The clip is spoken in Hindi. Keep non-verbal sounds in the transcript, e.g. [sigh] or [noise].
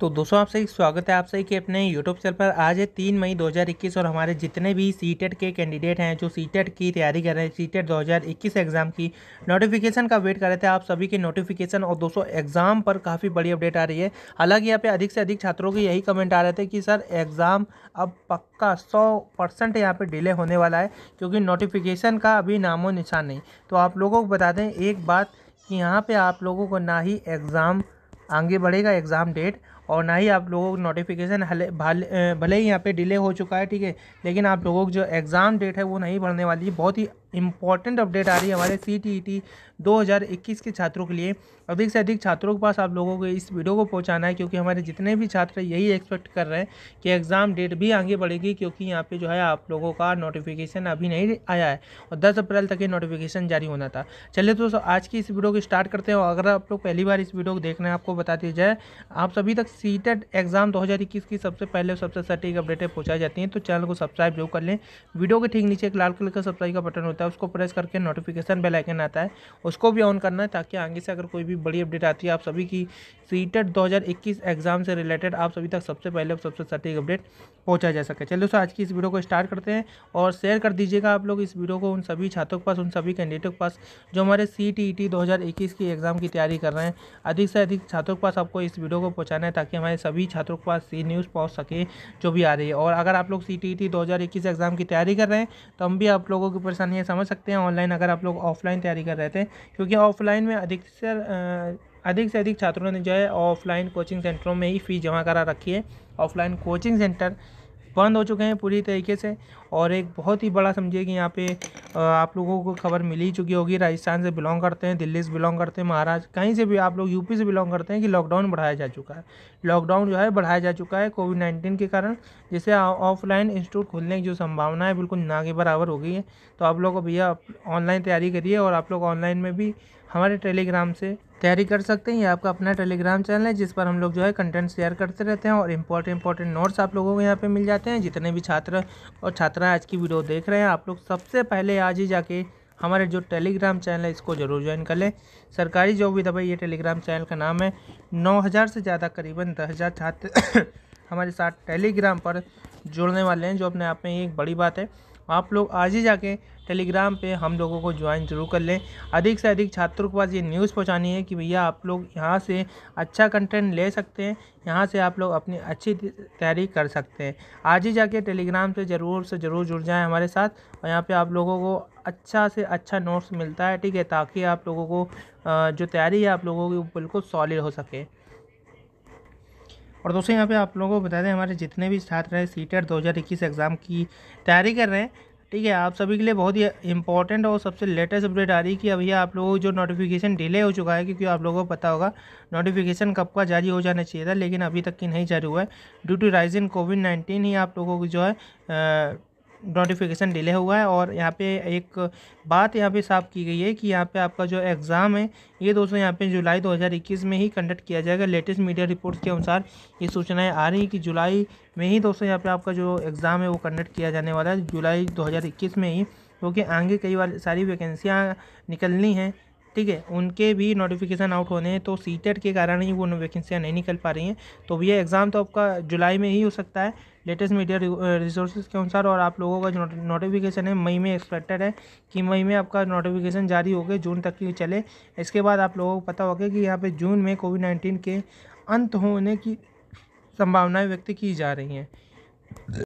तो दोस्तों आप सभी स्वागत है आप सभी के अपने यूट्यूब चैनल पर आज है तीन मई 2021 और हमारे जितने भी सी e के कैंडिडेट हैं जो सी e की तैयारी कर रहे हैं सी टेट e दो एग्ज़ाम की नोटिफिकेशन का वेट कर रहे थे आप सभी के नोटिफिकेशन और दोस्तों एग्ज़ाम पर काफ़ी बड़ी अपडेट आ रही है हालांकि यहाँ पे अधिक से अधिक छात्रों के यही कमेंट आ रहे थे कि सर एग्ज़ाम अब पक्का सौ परसेंट यहाँ पर डिले होने वाला है क्योंकि नोटिफिकेशन का अभी नामो निशान नहीं तो आप लोगों को बता दें एक बात कि यहाँ पर आप लोगों को ना ही एग्ज़ाम आगे बढ़ेगा एग्ज़ाम डेट और ना ही आप लोगों को नोटिफिकेशन हले भले ही यहाँ पे डिले हो चुका है ठीक है लेकिन आप लोगों की जो एग्ज़ाम डेट है वो नहीं बढ़ने वाली है बहुत ही इंपॉर्टेंट अपडेट आ रही है हमारे सी टी ई टी दो हज़ार इक्कीस के छात्रों के लिए अधिक से अधिक छात्रों के पास आप लोगों को इस वीडियो को पहुँचाना है क्योंकि हमारे जितने भी छात्र यही एक्सपेक्ट कर रहे हैं कि एग्ज़ाम डेट भी आगे बढ़ेगी क्योंकि यहाँ पर जो है आप लोगों का नोटिफिकेशन अभी नहीं आया है और दस अप्रैल तक ये नोटिफिकेशन जारी होना था चलिए दोस्तों आज की इस वीडियो को स्टार्ट करते हैं और अगर आप लोग पहली बार इस वीडियो को देख रहे हैं आपको बता दिया जाए आप सभी तक सीटेट एग्ज़ाम 2021 की सबसे पहले सबसे सटीक अपडेटें पहुंचाई जाती हैं तो चैनल को सब्सक्राइब जरूर कर लें वीडियो के ठीक नीचे एक लाल कलर का सब्सक्राइब का बटन होता है उसको प्रेस करके नोटिफिकेशन बेल आइकन आता है उसको भी ऑन करना है ताकि आगे से अगर कोई भी बड़ी अपडेट आती है आप सभी की सीटेट दो एग्ज़ाम से रिलेटेड आप सभी तक सबसे पहले और सबसे सटीक अपडेट पहुँचा जा सके चलिए दोस्तों आज की इस वीडियो को स्टार्ट करते हैं और शेयर कर दीजिएगा आप लोग इस वीडियो को उन सभी छात्रों के पास उन सभी कैंडिडेटों के पास जो हमारे e सी टी की एग्ज़ाम की तैयारी कर रहे हैं अधिक से अधिक छात्रों के पास आपको इस वीडियो को पहुँचाना है ताकि ताकि हमारे सभी छात्रों के पास सी न्यूज़ पहुँच सके जो भी आ रही है और अगर आप लोग सी टी एग्ज़ाम की तैयारी कर रहे हैं तो हम भी आप लोगों की परेशानियाँ समझ सकते हैं ऑनलाइन अगर आप लोग ऑफलाइन तैयारी कर रहे थे क्योंकि ऑफलाइन में अधिकतर अधिक से अधिक छात्रों ने जो है ऑफलाइन कोचिंग सेंटरों में ही फ़ीस जमा करा रखी है ऑफलाइन कोचिंग सेंटर बंद हो चुके हैं पूरी तरीके से और एक बहुत ही बड़ा समझिए कि यहाँ पे आप लोगों को खबर मिल ही चुकी होगी राजस्थान से बिलोंग करते हैं दिल्ली से बिलोंग करते हैं महाराष्ट्र कहीं से भी आप लोग यूपी से बिलोंग करते हैं कि लॉकडाउन बढ़ाया जा चुका है लॉकडाउन जो है बढ़ाया जा चुका है कोविड नाइन्टीन के कारण जिससे ऑफलाइन इंस्टीट्यूट खुलने की जो संभावना है बिल्कुल ना के बराबर हो गई है तो आप लोग भैया ऑनलाइन तैयारी करिए और आप लोग ऑनलाइन में भी हमारे टेलीग्राम से तैयारी कर सकते हैं ये आपका अपना टेलीग्राम चैनल है जिस पर हम लोग जो है कंटेंट शेयर करते रहते हैं और इम्पोर्टेंट इंपॉर्टेंट नोट्स आप लोगों को यहाँ पे मिल जाते हैं जितने भी छात्र और छात्राएं आज की वीडियो देख रहे हैं आप लोग सबसे पहले आज ही जाके हमारे जो टेलीग्राम चैनल है इसको ज़रूर ज्वाइन कर लें सरकारी जॉब विधा ये टेलीग्राम चैनल का नाम है नौ हज़ार से ज़्यादा करीबन दस हज़ार छात्र [coughs] हमारे साथ टेलीग्राम पर जुड़ने वाले हैं जो अपने आप में एक बड़ी बात है आप लोग आज ही जाके टेलीग्राम पे हम लोगों को ज्वाइन जरूर कर लें अधिक से अधिक छात्रों के पास ये न्यूज़ पहुंचानी है कि भैया आप लोग यहाँ से अच्छा कंटेंट ले सकते हैं यहाँ से आप लोग अपनी अच्छी तैयारी कर सकते हैं आज ही जाके टेलीग्राम से ज़रूर से ज़रूर जुड़ जाएँ हमारे साथ और यहाँ पर आप लोगों को अच्छा से अच्छा नोट्स मिलता है ठीक है ताकि आप लोगों को जो तैयारी है आप लोगों की बिल्कुल सॉलिड हो सके और दोस्तों यहाँ पे आप लोगों को बता दें हमारे जितने भी छात्र हैं सीटेट e इक्कीस एग्ज़ाम की तैयारी कर रहे हैं ठीक है आप सभी के लिए बहुत ही इंपॉर्टेंट और सबसे लेटेस्ट अपडेट आ रही है कि अभी आप लोगों को जो नोटिफिकेशन डिले हो चुका है क्योंकि आप लोगों को पता होगा नोटिफिकेशन कब का जारी हो जाना चाहिए था लेकिन अभी तक की नहीं जारी हुआ है due to rise COVID nineteen ही आप लोगों को जो है नोटिफिकेशन डिले हुआ है और यहाँ पे एक बात यहाँ पे साफ की गई है कि यहाँ पे आपका जो एग्ज़ाम है ये दोस्तों यहाँ पे जुलाई 2021 में ही कंडक्ट किया जाएगा लेटेस्ट मीडिया रिपोर्ट्स के अनुसार ये सूचनाएं आ रही हैं कि जुलाई में ही दोस्तों यहाँ पे आपका जो एग्ज़ाम है वो कंडक्ट किया जाने वाला है जुलाई दो में ही क्योंकि आगे कई बार सारी वैकेंसियाँ निकलनी हैं ठीक है उनके भी नोटिफिकेशन आउट होने हैं तो सी e के कारण ही वो वैकेंसियाँ नहीं निकल पा रही हैं तो भैया एग्ज़ाम तो आपका जुलाई में ही हो सकता है लेटेस्ट मीडिया रिसोर्सेज के अनुसार और आप लोगों का जो नोटिफिकेशन है मई में एक्सपेक्टेड है कि मई में आपका नोटिफिकेशन जारी हो गया जून तक की चले इसके बाद आप लोगों को पता होगा कि यहाँ पे जून में कोविड नाइन्टीन के अंत होने की संभावनाएं व्यक्त की जा रही हैं